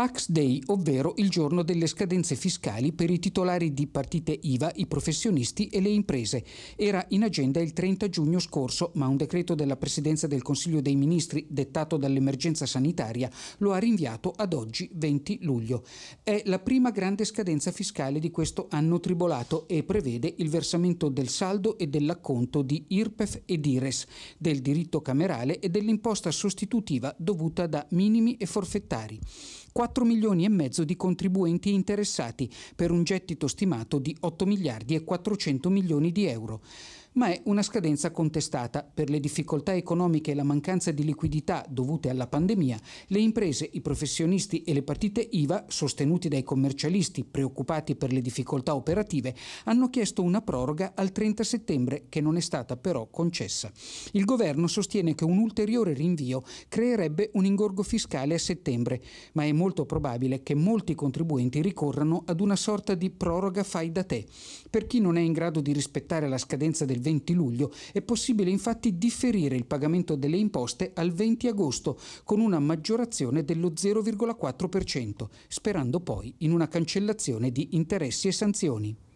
Tax Day, ovvero il giorno delle scadenze fiscali per i titolari di partite IVA, i professionisti e le imprese. Era in agenda il 30 giugno scorso, ma un decreto della Presidenza del Consiglio dei Ministri, dettato dall'emergenza sanitaria, lo ha rinviato ad oggi, 20 luglio. È la prima grande scadenza fiscale di questo anno tribolato e prevede il versamento del saldo e dell'acconto di IRPEF ed IRES, del diritto camerale e dell'imposta sostitutiva dovuta da minimi e forfettari. 4 milioni e mezzo di contribuenti interessati per un gettito stimato di 8 miliardi e 400 milioni di euro ma è una scadenza contestata. Per le difficoltà economiche e la mancanza di liquidità dovute alla pandemia, le imprese, i professionisti e le partite IVA, sostenuti dai commercialisti preoccupati per le difficoltà operative, hanno chiesto una proroga al 30 settembre che non è stata però concessa. Il governo sostiene che un ulteriore rinvio creerebbe un ingorgo fiscale a settembre, ma è molto probabile che molti contribuenti ricorrano ad una sorta di proroga fai da te. Per chi non è in grado di rispettare la scadenza del del 20 luglio, è possibile infatti differire il pagamento delle imposte al 20 agosto con una maggiorazione dello 0,4%, sperando poi in una cancellazione di interessi e sanzioni.